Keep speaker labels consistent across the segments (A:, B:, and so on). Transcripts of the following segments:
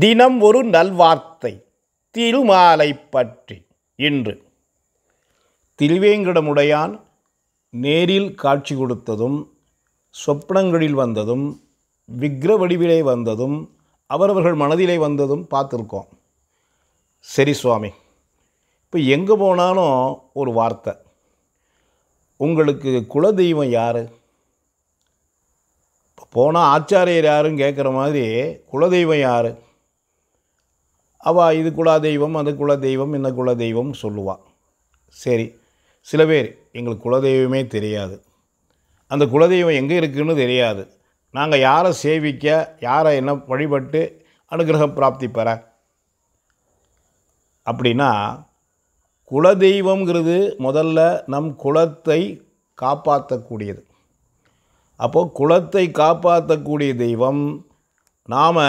A: தினம் ஒரு நல்வார்த்தை திருமாலை பற்றி இன்று திருவேங்கடமுடையான் நேரில் காட்சி கொடுத்ததும் சொப்னங்களில் வந்ததும் விக்ர வடிவிலே வந்ததும் அவரவர்கள் மனதிலே வந்ததும் பார்த்துருக்கோம் சரி சுவாமி இப்போ எங்கே போனாலும் ஒரு வார்த்தை உங்களுக்கு குலதெய்வம் யார் போனால் ஆச்சாரியர் யாருன்னு கேட்குற மாதிரி குலதெய்வம் யார் அவள் இது குல தெய்வம் அது குல தெய்வம் இந்த குல தெய்வம் சொல்லுவாள் சரி சில பேர் எங்களுக்கு குலதெய்வமே தெரியாது அந்த குலதெய்வம் எங்கே இருக்குதுன்னு தெரியாது நாங்கள் யாரை சேவிக்க யாரை என்ன வழிபட்டு அனுகிரகம் பிராப்தி பெற அப்படின்னா குலதெய்வங்கிறது முதல்ல நம் குலத்தை காப்பாற்றக்கூடியது அப்போது குலத்தை காப்பாற்றக்கூடிய தெய்வம் நாம்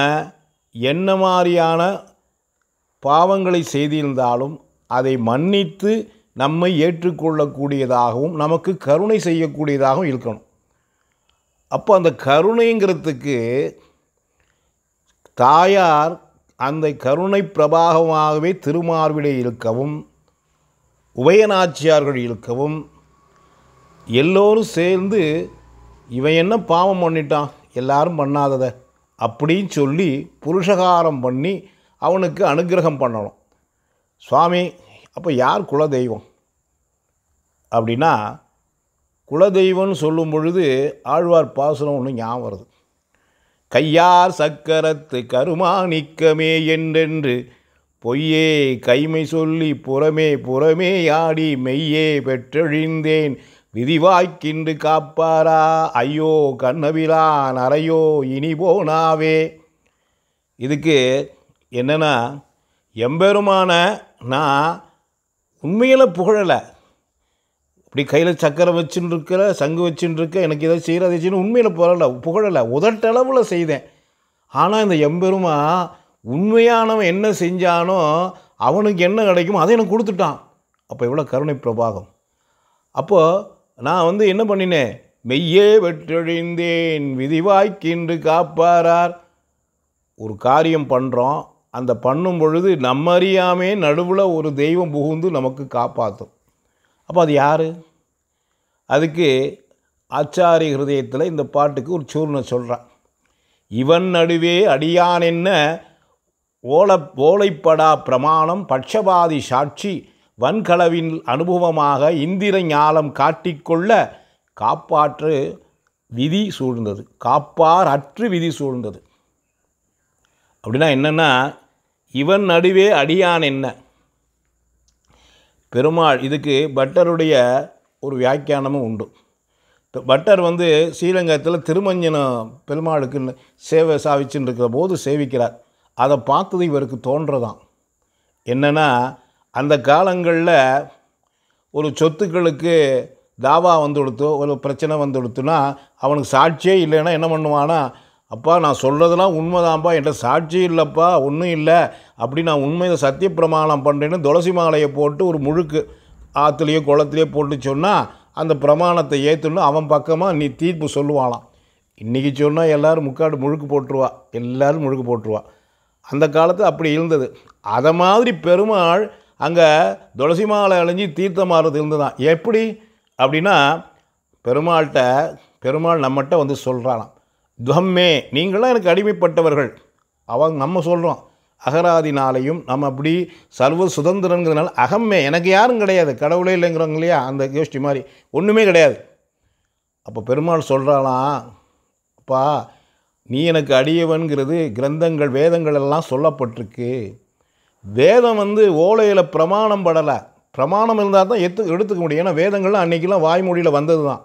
A: என்ன மாதிரியான பாவங்களை செய்திருந்தாலும் அதை மன்னித்து நம்மை ஏற்றுக்கொள்ளக்கூடியதாகவும் நமக்கு கருணை செய்யக்கூடியதாகவும் இருக்கணும் அப்போ அந்த கருணைங்கிறதுக்கு தாயார் அந்த கருணை பிரபாகமாகவே திருமார்விடை இருக்கவும் உபயநாச்சியார்கள் இருக்கவும் எல்லோரும் சேர்ந்து இவன் என்ன பாவம் பண்ணிட்டான் எல்லாரும் பண்ணாததை அப்படின்னு சொல்லி புருஷகாரம் பண்ணி அவனுக்கு அனுகிரகம் பண்ணணும் சுவாமி அப்போ யார் குலதெய்வம் அப்படின்னா குலதெய்வம்னு சொல்லும் பொழுது ஆழ்வார் பாசுரம் ஒன்று ஞாபகம் வருது கையார் சக்கரத்து கருமாணிக்கமே என்றென்று பொய்யே கைமை சொல்லி புறமே புறமே ஆடி மெய்யே பெற்றெழிந்தேன் விதிவாய்க்கின்று காப்பாரா ஐயோ கண்ணவிலான் அறையோ இனி போனாவே இதுக்கு என்னென்னா எம்பெருமான நான் உண்மையில் புகழலை இப்படி கையில் சக்கரை வச்சுன்னு இருக்கிற சங்கு வச்சுன்னு இருக்க எனக்கு ஏதோ செய்கிற அதை செய்யணும் உண்மையில் புகழலை புகழலை உதட்டளவில் செய்தேன் ஆனால் இந்த எம்பெருமா உண்மையானவன் என்ன செஞ்சானோ அவனுக்கு என்ன கிடைக்குமோ அதை எனக்கு கொடுத்துட்டான் அப்போ எவ்வளோ கருணை பிரபாகம் அப்போது நான் வந்து என்ன பண்ணினேன் மெய்யே வெற்றொழிந்தேன் விதிவாய்க்கின்று காப்பாரார் ஒரு காரியம் பண்ணுறோம் அந்த பண்ணும் பொழுது நம்ம நடுவில் ஒரு தெய்வம் புகுந்து நமக்கு காப்பாற்றும் அப்போ அது யார் அதுக்கு ஆச்சாரி ஹிருதயத்தில் இந்த பாட்டுக்கு ஒரு சூர்ண சொல்கிறான் இவன் நடுவே அடியான் என்ன ஓலை ஓலைப்படா பிரமாணம் பட்சபாதி சாட்சி வன்கலவின் அனுபவமாக இந்திர ஞாலம் காட்டிக்கொள்ள காப்பாற்று விதி சூழ்ந்தது காப்பார் அற்று விதி சூழ்ந்தது அப்படின்னா என்னென்னா இவன் நடுவே அடியான் என்ன பெருமாள் இதுக்கு பட்டருடைய ஒரு வியாக்கியானமும் உண்டு பட்டர் வந்து ஸ்ரீலங்கத்தில் திருமஞ்சனம் பெருமாளுக்கு சேவை சாவிச்சுன்னு இருக்கிற போது சேவிக்கிறார் அதை பார்த்தது இவருக்கு தோன்றதான் என்னென்னா அந்த காலங்களில் ஒரு சொத்துக்களுக்கு தாவா வந்து கொடுத்தோ ஒரு பிரச்சனை வந்து கொடுத்தோன்னா அவனுக்கு சாட்சியே இல்லைன்னா என்ன பண்ணுவான்னா அப்பா நான் சொல்கிறதுலாம் உண்மைதான்ப்பா என்கிட்ட சாட்சி இல்லைப்பா ஒன்றும் இல்லை அப்படி நான் உண்மையை சத்திய பிரமாணம் பண்ணுறேன்னு துளசி மாலையை போட்டு ஒரு முழுக்கு ஆற்றுலையோ குளத்துலையோ போட்டு சொன்னால் அந்த பிரமாணத்தை ஏற்றுன்னு அவன் பக்கமாக நீ தீர்ப்பு சொல்லுவாளாம் இன்றைக்கி சொன்னால் எல்லோரும் முக்காடு முழுக்கு போட்டுருவா எல்லோரும் முழுக்கு போட்டுருவா அந்த காலத்தில் அப்படி இருந்தது அதை மாதிரி பெருமாள் அங்கே துளசி மாலை அழிஞ்சு தீர்த்தமாறுறது இருந்ததான் எப்படி அப்படின்னா பெருமாள்கிட்ட பெருமாள் நம்மகிட்ட வந்து சொல்கிறானாம் துவம்மே நீங்களாம் எனக்கு அடிமைப்பட்டவர்கள் அவங்க நம்ம சொல்கிறோம் அகராதினாலையும் நம்ம அப்படி சர்வ சுதந்திரங்கிறதுனால அகம்மே எனக்கு யாரும் கிடையாது கடவுளே இல்லைங்கிறவங்க இல்லையா அந்த கோஷ்டி மாதிரி ஒன்றுமே கிடையாது அப்போ பெருமாள் சொல்கிறாளாம் அப்பா நீ எனக்கு அடியவன்கிறது கிரந்தங்கள் வேதங்கள் எல்லாம் சொல்லப்பட்டிருக்கு வேதம் வந்து ஓலையில் பிரமாணம் படலை பிரமாணம் இருந்தால் தான் எடுத்து எடுத்துக்க முடியும் ஏன்னா வேதங்கள்லாம் அன்றைக்கெலாம் வாய்மொழியில் வந்தது தான்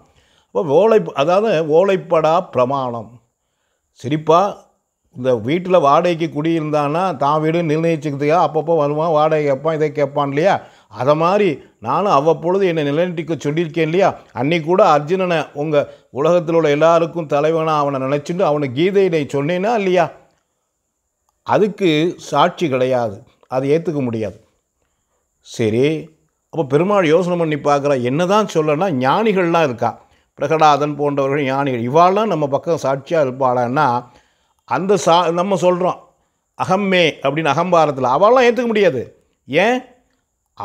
A: அப்போ ஓலை அதாவது ஓலைப்படா பிரமாணம் சரிப்பா இந்த வீட்டில் வாடகைக்கு குடியிருந்தான்னா தான் வீடு நிர்ணயிச்சுக்கிறதுக்கா அப்பப்போ வருவான் வாடகை கேட்பான் இதை கேட்பான் இல்லையா அதை மாதிரி நானும் அவ்வப்பொழுது என்னை நிலைநிட்டிக்க சொல்லியிருக்கேன் இல்லையா அன்னி கூட அர்ஜுனனை உங்கள் உலகத்தில் உள்ள எல்லாருக்கும் தலைவனாக அவனை நினச்சிட்டு அவனை கீதையினை சொன்னேன்னா இல்லையா அதுக்கு சாட்சி கிடையாது அதை ஏற்றுக்க முடியாது சரி அப்போ பெருமாள் யோசனை பண்ணி பார்க்குறா என்ன தான் சொல்லனா ஞானிகள்லாம் இருக்கா பிரகடாதன் போன்றவர்கள் ஞானிகள் இவாளெலாம் நம்ம பக்கம் சாட்சியாக இருப்பாளான்னா அந்த சா நம்ம சொல்கிறோம் அகம்மே அப்படின்னு அகம்பாரத்தில் அவள்லாம் ஏற்றுக்க முடியாது ஏன்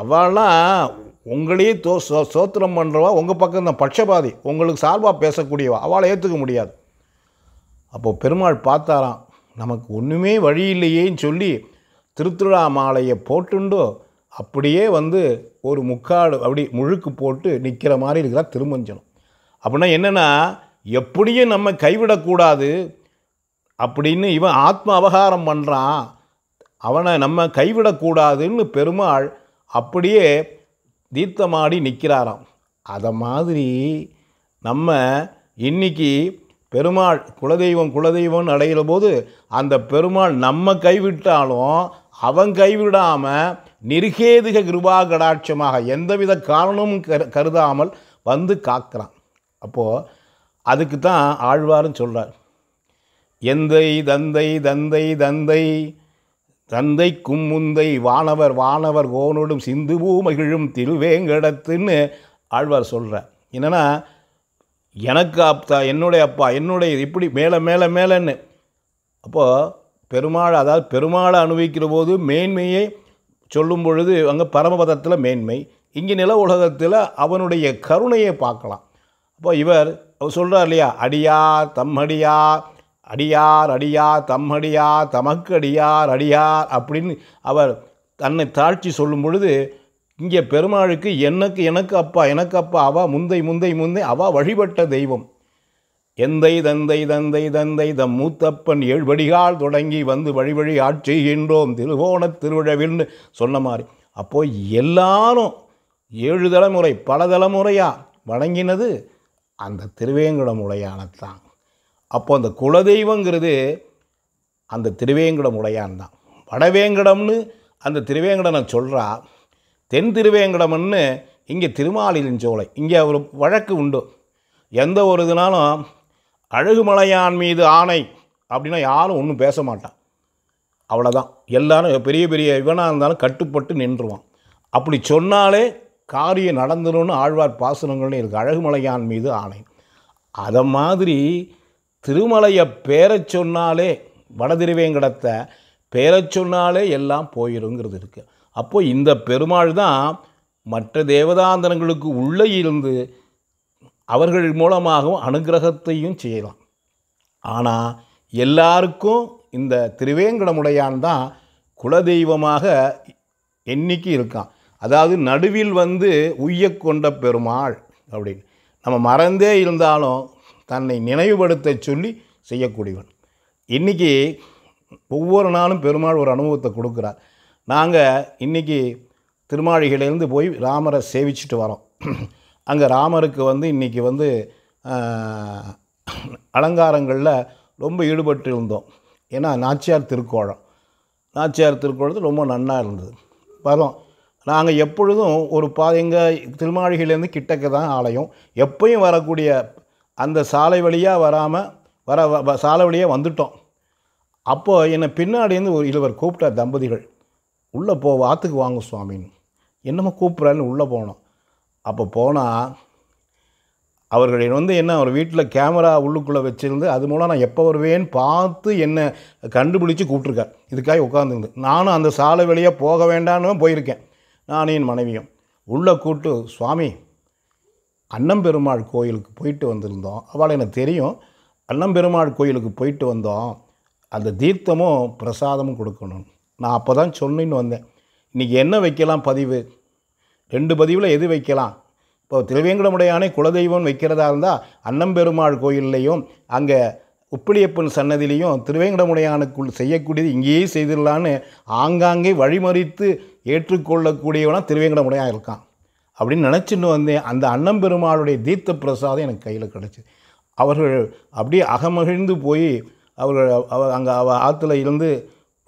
A: அவள்லாம் உங்களையே தோ சோ சோத்திரம் பண்ணுறவா உங்கள் பக்கம் தான் பட்சபாதி உங்களுக்கு சார்பாக பேசக்கூடியவா அவளை ஏற்றுக்க முடியாது அப்போது பெருமாள் பார்த்தாராம் நமக்கு ஒன்றுமே வழி இல்லையேன்னு சொல்லி திருத்துழா மாலையை போட்டுண்டோ அப்படியே வந்து ஒரு முக்காடு அப்படி முழுக்கு போட்டு நிற்கிற மாதிரி இருக்கிறா திருமஞ்சனம் அப்படின்னா என்னென்னா எப்படியும் நம்ம கைவிடக்கூடாது அப்படின்னு இவன் ஆத்ம அபகாரம் பண்ணுறான் அவனை நம்ம கைவிடக்கூடாதுன்னு பெருமாள் அப்படியே தீர்த்தமாடி நிற்கிறாராம் அதை மாதிரி நம்ம இன்றைக்கி பெருமாள் குலதெய்வம் குலதெய்வம்னு அடைகிற போது அந்த பெருமாள் நம்ம கைவிட்டாலும் அவன் கைவிடாமல் நிருகேதுக கிருபா கடாட்சமாக எந்தவித காரணமும் கருதாமல் வந்து காக்கிறான் அப்போது அதுக்கு தான் ஆழ்வாரும் சொல்கிறார் எந்தை தந்தை தந்தை தந்தை தந்தை கும்முந்தை வானவர் வானவர் கோனோடும் சிந்து பூமகிழும் திருவேங்கடத்துன்னு ஆழ்வார் சொல்கிறார் என்னென்னா எனக்கு அப்தா என்னுடைய அப்பா என்னுடைய இப்படி மேலே மேலே மேலேன்னு அப்போது பெருமாள் அதாவது பெருமாளை அனுபவிக்கிற போது மேன்மையை சொல்லும் பொழுது அங்கே பரமபதத்தில் மேன்மை இங்கே நில உலகத்தில் அவனுடைய கருணையை பார்க்கலாம் அப்போ இவர் அவர் சொல்கிறார் இல்லையா அடியார் தம்மடியார் அடியார் அடியார் தம்மடியார் தமக்கு அடியார் அடியார் அப்படின்னு அவர் தன்னை தாழ்ச்சி சொல்லும் பொழுது இங்கே பெருமாளுக்கு எனக்கு எனக்கு அப்பா எனக்கு அப்பா அவா முந்தை முந்தை முந்தை அவா வழிபட்ட தெய்வம் எந்தை தந்தை தந்தை தந்தை தம் மூத்தப்பன் ஏழ்வடிகால் தொடங்கி வந்து வழி வழி ஆட்சிகின்றோம் திருகோண திருவிழவின்னு சொன்ன மாதிரி அப்போது எல்லாரும் ஏழு தலைமுறை பல தலைமுறையாக வணங்கினது அந்த திருவேங்குடம் உடையானது தான் அப்போ அந்த குலதெய்வங்கிறது அந்த திருவேங்குடம் உடையான் தான் வடவேங்கடம்னு அந்த திருவேங்கடனை சொல்கிறா தென் திருவேங்கடம்னு இங்கே திருமாலின் சோலை இங்கே ஒரு வழக்கு உண்டு எந்த ஒரு இதுனாலும் அழகுமலையான் மீது ஆணை அப்படின்னா யாரும் ஒன்றும் பேச மாட்டான் அவ்வளோதான் எல்லாரும் பெரிய பெரிய இவனாக இருந்தாலும் கட்டுப்பட்டு நின்றுவான் அப்படி சொன்னாலே காரியம் நடந்துடும் ஆழ்வார் பாசனங்கள்னு இருக்குது அழகுமலையான் மீது ஆணை அதை மாதிரி திருமலையை பேர சொன்னாலே வடதிருவேங்கடத்தை பேர சொன்னாலே எல்லாம் போயிருங்கிறது இருக்குது அப்போது இந்த பெருமாள் தான் மற்ற தேவதாந்தனங்களுக்கு உள்ளே இருந்து அவர்கள் மூலமாகவும் அனுகிரகத்தையும் செய்யலாம் ஆனால் எல்லாருக்கும் இந்த திருவேங்கடமுடையான் தான் குலதெய்வமாக எண்ணிக்கை இருக்கான் அதாவது நடுவில் வந்து உய்ய கொண்ட பெருமாள் அப்படின்னு நம்ம மறந்தே இருந்தாலும் தன்னை நினைவுபடுத்த சொல்லி செய்யக்கூடியவன் இன்றைக்கி ஒவ்வொரு நாளும் பெருமாள் ஒரு அனுபவத்தை கொடுக்குறார் நாங்கள் இன்றைக்கி திருமாளிகையிலேருந்து போய் ராமரை சேவிச்சுட்டு வரோம் அங்கே ராமருக்கு வந்து இன்றைக்கி வந்து அலங்காரங்களில் ரொம்ப ஈடுபட்டு இருந்தோம் ஏன்னா நாச்சியார் திருக்கோளம் நாச்சியார் திருக்கோளத்தில் ரொம்ப நன்னாக இருந்தது வரோம் நாங்கள் எப்பொழுதும் ஒரு பா எங்கள் திருமாளிகையிலேருந்து கிட்டக்க தான் ஆலயம் எப்பயும் வரக்கூடிய அந்த சாலை வழியாக வராமல் வர சாலை வழியாக வந்துட்டோம் அப்போது என்னை பின்னாடியிருந்து ஒரு இருவர் கூப்பிட்டார் தம்பதிகள் உள்ளே போ வாத்துக்கு வாங்க சுவாமின்னு என்னமோ கூப்பிட்றாருன்னு உள்ளே போனோம் அப்போ போனால் அவர்கள் வந்து என்ன அவர் வீட்டில் கேமரா உள்ளுக்குள்ளே வச்சுருந்து அது மூலம் நான் எப்போ வருவேன்னு பார்த்து என்னை கண்டுபிடிச்சி கூப்பிட்ருக்கார் இதுக்காக உட்காந்துருந்து நானும் அந்த சாலை வழியாக போக வேண்டான்னு போயிருக்கேன் நானும் என் மனைவியும் உள்ளே கூட்டு சுவாமி அன்னம்பெருமாள் கோயிலுக்கு போயிட்டு வந்திருந்தோம் அவள் எனக்கு தெரியும் அன்னம்பெருமாள் கோயிலுக்கு போயிட்டு வந்தோம் அந்த தீர்த்தமும் பிரசாதமும் கொடுக்கணும் நான் அப்போ தான் சொன்னின்னு வந்தேன் இன்றைக்கி என்ன வைக்கலாம் பதிவு ரெண்டு பதிவில் எது வைக்கலாம் இப்போ திருவேங்கடமுடையானே குலதெய்வம் வைக்கிறதா இருந்தால் அன்னம்பெருமாள் கோயில்லையும் அங்கே உப்பிலியப்பன் சன்னதியிலையும் திருவேங்கடமுடையானுக்குள் செய்யக்கூடியது இங்கேயே செய்திடலான்னு ஆங்காங்கே வழிமறித்து ஏற்றுக்கொள்ளக்கூடியவனா திருவேங்கடமுடையாக இருக்கான் அப்படின்னு நினச்சின்னு வந்தேன் அந்த அன்னம்பெருமாளுடைய தீர்த்த பிரசாதம் எனக்கு கையில் கிடச்சிது அவர்கள் அப்படியே அகமகிழ்ந்து போய் அவர்கள் அவ அங்கே அவ ஆற்றுல இருந்து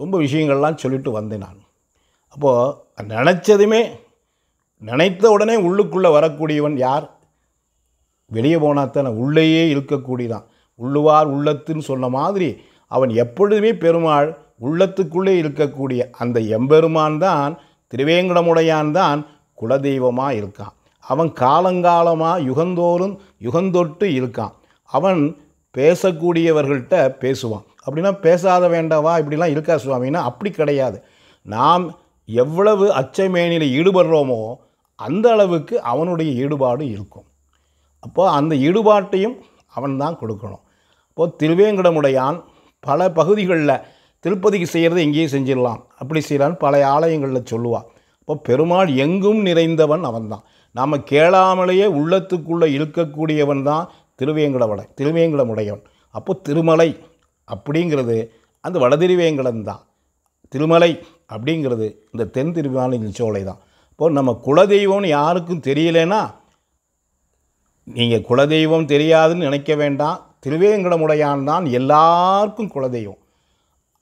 A: ரொம்ப விஷயங்கள்லாம் சொல்லிட்டு வந்தேன் நான் அப்போது நினச்சதுமே நினைத்த உடனே உள்ளுக்குள்ளே வரக்கூடியவன் யார் வெளியே போனாத்தான உள்ளேயே இருக்கக்கூடியதான் உள்ளுவார் உள்ளத்துன்னு சொன்ன மாதிரி அவன் எப்பொழுதுமே பெருமாள் உள்ளத்துக்குள்ளே இருக்கக்கூடிய அந்த எம்பெருமான் தான் திருவேங்கடமுடையான் தான் குலதெய்வமாக இருக்கான் அவன் காலங்காலமாக யுகந்தோறும் யுகந்தொட்டு இருக்கான் அவன் பேசக்கூடியவர்கள்ட்ட பேசுவான் அப்படின்னா பேசாத வேண்டாவா இப்படிலாம் இருக்கா சுவாமின்னா அப்படி கிடையாது நாம் எவ்வளவு அச்சமேனியில் ஈடுபடுறோமோ அந்த அளவுக்கு அவனுடைய ஈடுபாடு இருக்கும் அப்போது அந்த ஈடுபாட்டையும் அவன் தான் கொடுக்கணும் இப்போது திருவேங்கடமுடையான் பல பகுதிகளில் திருப்பதிக்கு செய்கிறத எங்கேயும் செஞ்சிடலாம் அப்படி செய்கிறான் பல ஆலயங்களில் சொல்லுவாள் இப்போ பெருமாள் எங்கும் நிறைந்தவன் அவன்தான் நாம் கேளாமலேயே உள்ளத்துக்குள்ளே இழுக்கக்கூடியவன் தான் திருவேங்கடவடை திருவேங்கடமுடையவன் அப்போ திருமலை அப்படிங்கிறது அந்த வடதிருவேங்கடம் தான் திருமலை அப்படிங்கிறது இந்த தென் திருவானின் சோலை தான் இப்போ நம்ம குலதெய்வம்னு யாருக்கும் தெரியலனா நீங்கள் குலதெய்வம் தெரியாதுன்னு நினைக்க வேண்டாம் திருவேங்கடமுடையான் தான் எல்லாருக்கும் குலதெய்வம்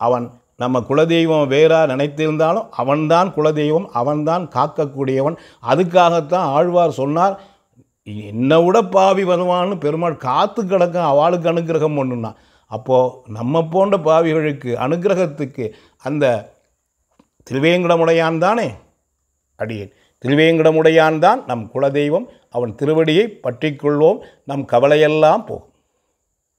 A: அவன் நம்ம குலதெய்வம் வேறா நினைத்திருந்தாலும் அவன்தான் குலதெய்வம் அவன்தான் காக்கக்கூடியவன் அதுக்காகத்தான் ஆழ்வார் சொன்னார் என்னை விட பாவி வருவான்னு பெருமாள் காத்து கிடக்கும் அவளுக்கு அனுகிரகம் ஒன்றுனா அப்போது நம்ம போன்ற பாவிகளுக்கு அனுகிரகத்துக்கு அந்த திருவேங்கடமுடையான் தானே அடியேன் திருவேங்கடமுடையான் தான் நம் குலதெய்வம் அவன் திருவடியை பற்றிக்கொள்வோம் நம் கவலையெல்லாம் போகும்